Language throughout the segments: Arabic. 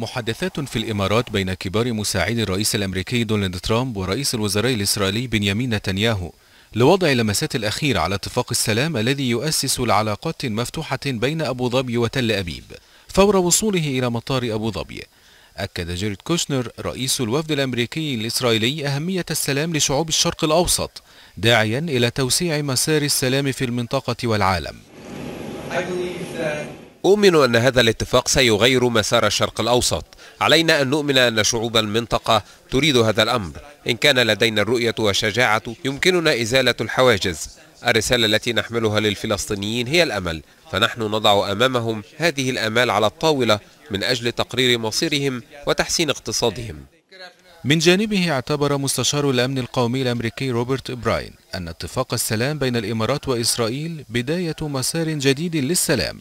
محادثات في الإمارات بين كبار مساعدي الرئيس الأمريكي دونالد ترامب ورئيس الوزراء الإسرائيلي بنيامين نتنياهو لوضع اللمسات الأخيرة على اتفاق السلام الذي يؤسس العلاقات مفتوحة بين أبو ظبي وتل أبيب فور وصوله إلى مطار أبو ظبي أكد جيريد كوشنر رئيس الوفد الأمريكي الإسرائيلي أهمية السلام لشعوب الشرق الأوسط داعيا إلى توسيع مسار السلام في المنطقة والعالم أؤمن أن هذا الاتفاق سيغير مسار الشرق الأوسط علينا أن نؤمن أن شعوب المنطقة تريد هذا الأمر إن كان لدينا الرؤية والشجاعة يمكننا إزالة الحواجز الرسالة التي نحملها للفلسطينيين هي الأمل فنحن نضع أمامهم هذه الأمال على الطاولة من أجل تقرير مصيرهم وتحسين اقتصادهم من جانبه اعتبر مستشار الأمن القومي الأمريكي روبرت براين أن اتفاق السلام بين الإمارات وإسرائيل بداية مسار جديد للسلام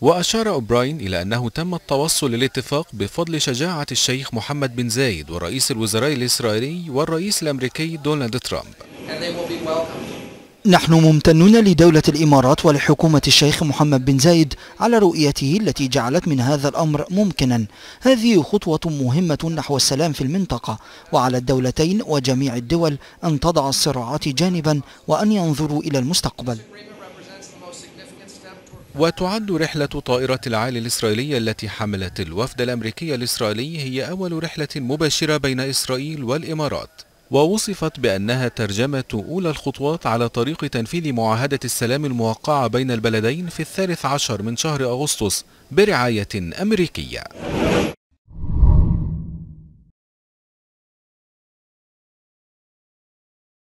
وأشار أوبراين إلى أنه تم التوصل للاتفاق بفضل شجاعة الشيخ محمد بن زايد ورئيس الوزراء الإسرائيلي والرئيس الأمريكي دونالد ترامب نحن ممتنون لدولة الإمارات ولحكومة الشيخ محمد بن زايد على رؤيته التي جعلت من هذا الأمر ممكنا هذه خطوة مهمة نحو السلام في المنطقة وعلى الدولتين وجميع الدول أن تضع الصراعات جانبا وأن ينظروا إلى المستقبل وتعد رحلة طائرة العالي الإسرائيلية التي حملت الوفد الأمريكي الإسرائيلي هي أول رحلة مباشرة بين إسرائيل والإمارات ووصفت بأنها ترجمة أولى الخطوات على طريق تنفيذ معاهدة السلام الموقعة بين البلدين في الثالث عشر من شهر أغسطس برعاية أمريكية